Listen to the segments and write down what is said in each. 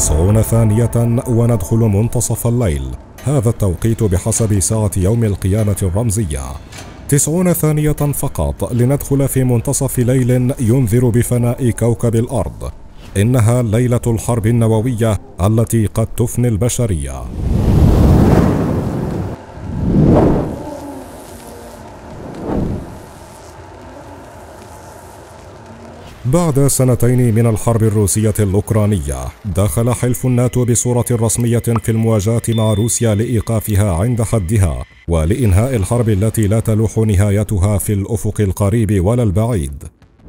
تسعون ثانية وندخل منتصف الليل هذا التوقيت بحسب ساعة يوم القيامة الرمزية تسعون ثانية فقط لندخل في منتصف ليل ينذر بفناء كوكب الأرض إنها ليلة الحرب النووية التي قد تفني البشرية بعد سنتين من الحرب الروسية الأوكرانية دخل حلف الناتو بصورة رسمية في المواجهة مع روسيا لإيقافها عند حدها ولإنهاء الحرب التي لا تلوح نهايتها في الأفق القريب ولا البعيد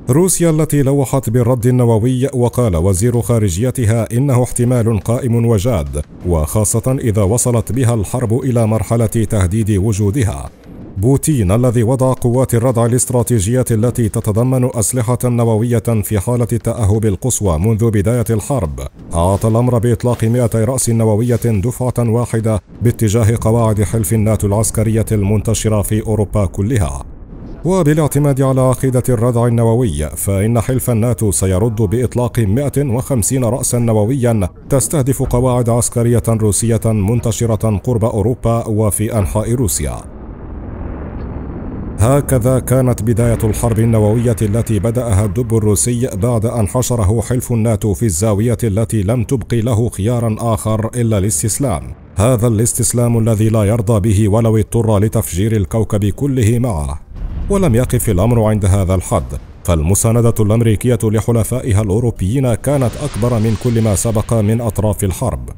روسيا التي لوحت بالرد النووي وقال وزير خارجيتها انه احتمال قائم وجاد وخاصه اذا وصلت بها الحرب الى مرحله تهديد وجودها بوتين الذي وضع قوات الردع الاستراتيجيات التي تتضمن أسلحة نووية في حالة التأهب القصوى منذ بداية الحرب أعطى الأمر بإطلاق 100 رأس نووية دفعة واحدة باتجاه قواعد حلف الناتو العسكرية المنتشرة في أوروبا كلها وبالاعتماد على عقيدة الردع النووي فإن حلف الناتو سيرد بإطلاق 150 رأسا نوويا تستهدف قواعد عسكرية روسية منتشرة قرب أوروبا وفي أنحاء روسيا هكذا كانت بداية الحرب النووية التي بدأها الدب الروسي بعد أن حشره حلف الناتو في الزاوية التي لم تبقي له خيارا آخر إلا الاستسلام هذا الاستسلام الذي لا يرضى به ولو اضطر لتفجير الكوكب كله معه ولم يقف الأمر عند هذا الحد فالمساندة الأمريكية لحلفائها الأوروبيين كانت أكبر من كل ما سبق من أطراف الحرب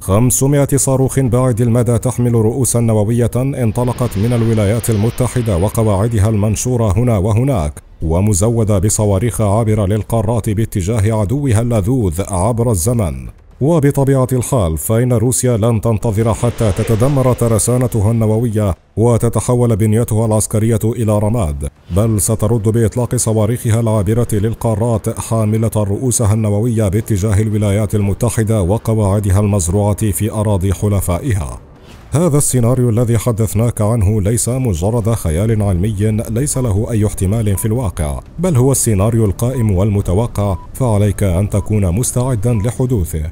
500 صاروخ بعيد المدى تحمل رؤوسا نووية انطلقت من الولايات المتحدة وقواعدها المنشورة هنا وهناك ومزودة بصواريخ عابرة للقارات باتجاه عدوها اللذوذ عبر الزمن وبطبيعة الحال فإن روسيا لن تنتظر حتى تتدمر ترسانتها النووية وتتحول بنيتها العسكرية إلى رماد بل سترد بإطلاق صواريخها العابرة للقارات حاملة رؤوسها النووية باتجاه الولايات المتحدة وقواعدها المزروعة في أراضي حلفائها هذا السيناريو الذي حدثناك عنه ليس مجرد خيال علمي ليس له اي احتمال في الواقع بل هو السيناريو القائم والمتوقع فعليك ان تكون مستعدا لحدوثه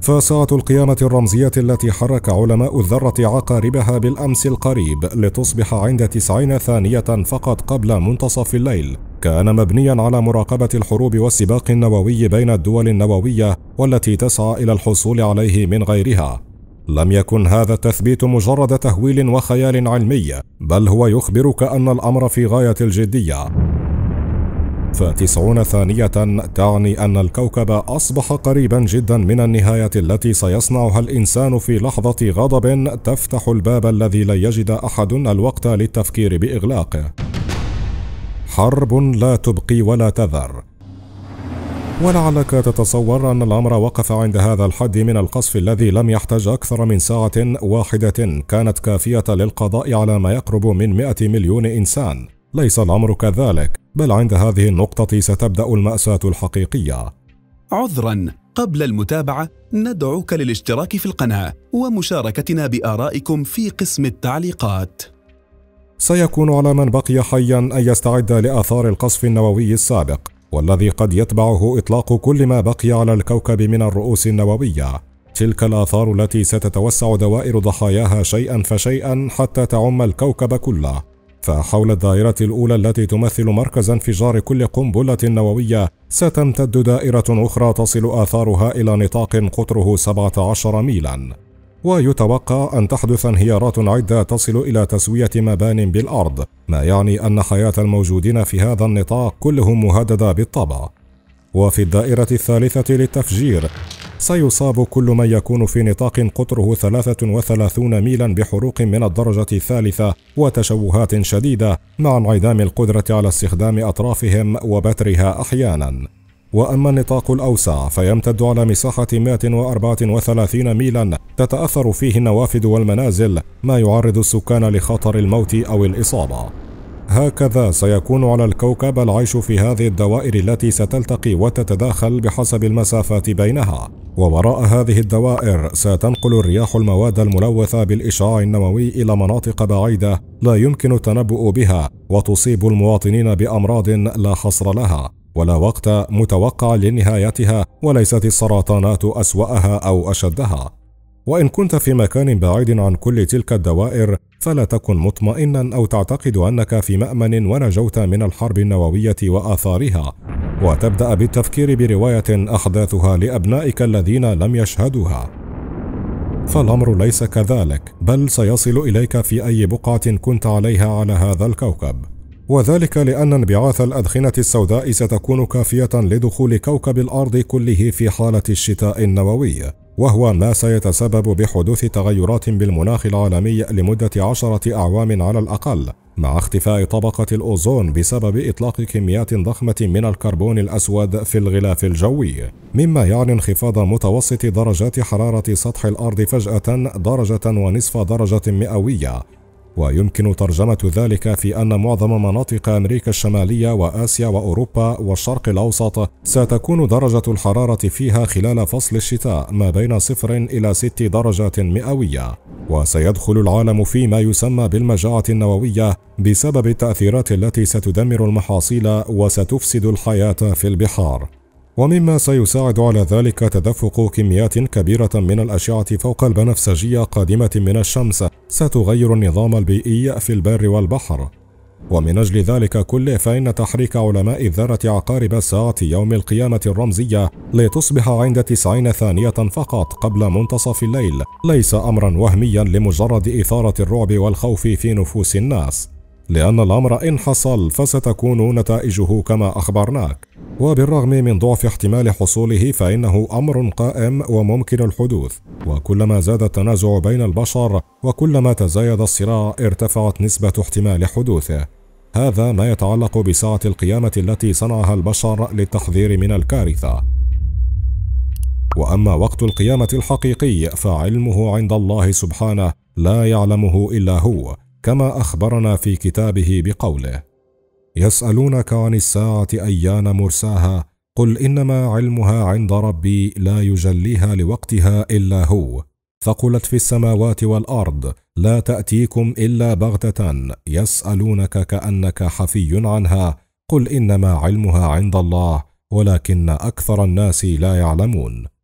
فساعة القيامة الرمزية التي حرك علماء الذرة عقاربها بالأمس القريب لتصبح عند تسعين ثانية فقط قبل منتصف الليل كان مبنيا على مراقبة الحروب والسباق النووي بين الدول النووية والتي تسعى إلى الحصول عليه من غيرها لم يكن هذا التثبيت مجرد تهويل وخيال علمي بل هو يخبرك أن الأمر في غاية الجدية فتسعون ثانية تعني أن الكوكب أصبح قريبا جدا من النهاية التي سيصنعها الإنسان في لحظة غضب تفتح الباب الذي لا يجد أحد الوقت للتفكير بإغلاقه حرب لا تبقي ولا تذر ولعلك تتصور أن الأمر وقف عند هذا الحد من القصف الذي لم يحتج أكثر من ساعة واحدة كانت كافية للقضاء على ما يقرب من 100 مليون إنسان ليس الأمر كذلك بل عند هذه النقطة ستبدأ المأساة الحقيقية عذرا قبل المتابعة ندعوك للاشتراك في القناة ومشاركتنا بآرائكم في قسم التعليقات سيكون على من بقي حيا أن يستعد لآثار القصف النووي السابق والذي قد يتبعه إطلاق كل ما بقي على الكوكب من الرؤوس النووية تلك الآثار التي ستتوسع دوائر ضحاياها شيئا فشيئا حتى تعم الكوكب كله فحول الدائرة الأولى التي تمثل مركز انفجار كل قنبلة نووية ستمتد دائرة أخرى تصل آثارها إلى نطاق قطره 17 ميلا ويتوقع أن تحدث انهيارات عدة تصل إلى تسوية مبان بالأرض ما يعني أن حياة الموجودين في هذا النطاق كلهم مهددة بالطبع وفي الدائرة الثالثة للتفجير سيصاب كل من يكون في نطاق قطره 33 ميلا بحروق من الدرجة الثالثة وتشوهات شديدة مع انعدام القدرة على استخدام أطرافهم وبترها أحيانا وأما النطاق الأوسع فيمتد على مساحة 134 ميلا تتأثر فيه النوافذ والمنازل ما يعرض السكان لخطر الموت أو الإصابة هكذا سيكون على الكوكب العيش في هذه الدوائر التي ستلتقي وتتداخل بحسب المسافات بينها ووراء هذه الدوائر ستنقل الرياح المواد الملوثة بالإشعاع النووي إلى مناطق بعيدة لا يمكن التنبؤ بها وتصيب المواطنين بأمراض لا حصر لها ولا وقت متوقع لنهايتها وليست السرطانات أسوأها أو أشدها وإن كنت في مكان بعيد عن كل تلك الدوائر فلا تكن مطمئنا أو تعتقد أنك في مأمن ونجوت من الحرب النووية وآثارها وتبدأ بالتفكير برواية أحداثها لأبنائك الذين لم يشهدوها فالأمر ليس كذلك بل سيصل إليك في أي بقعة كنت عليها على هذا الكوكب وذلك لأن انبعاث الأدخنة السوداء ستكون كافية لدخول كوكب الأرض كله في حالة الشتاء النووي وهو ما سيتسبب بحدوث تغيرات بالمناخ العالمي لمدة عشرة أعوام على الأقل مع اختفاء طبقة الأوزون بسبب إطلاق كميات ضخمة من الكربون الأسود في الغلاف الجوي مما يعني انخفاض متوسط درجات حرارة سطح الأرض فجأة درجة ونصف درجة مئوية ويمكن ترجمة ذلك في أن معظم مناطق أمريكا الشمالية وآسيا وأوروبا والشرق الأوسط ستكون درجة الحرارة فيها خلال فصل الشتاء ما بين صفر إلى ست درجات مئوية وسيدخل العالم فيما يسمى بالمجاعة النووية بسبب التأثيرات التي ستدمر المحاصيل وستفسد الحياة في البحار ومما سيساعد على ذلك تدفق كميات كبيرة من الأشعة فوق البنفسجية قادمة من الشمس ستغير النظام البيئي في البر والبحر ومن أجل ذلك كله فإن تحريك علماء الذرة عقارب ساعة يوم القيامة الرمزية لتصبح عند تسعين ثانية فقط قبل منتصف الليل ليس أمرا وهميا لمجرد إثارة الرعب والخوف في نفوس الناس لأن الأمر إن حصل فستكون نتائجه كما أخبرناك وبالرغم من ضعف احتمال حصوله فإنه أمر قائم وممكن الحدوث وكلما زاد التنازع بين البشر وكلما تزايد الصراع ارتفعت نسبة احتمال حدوثه هذا ما يتعلق بساعة القيامة التي صنعها البشر للتحذير من الكارثة وأما وقت القيامة الحقيقي فعلمه عند الله سبحانه لا يعلمه إلا هو كما اخبرنا في كتابه بقوله يسالونك عن الساعه ايان مرساها قل انما علمها عند ربي لا يجليها لوقتها الا هو ثقلت في السماوات والارض لا تاتيكم الا بغته يسالونك كانك حفي عنها قل انما علمها عند الله ولكن اكثر الناس لا يعلمون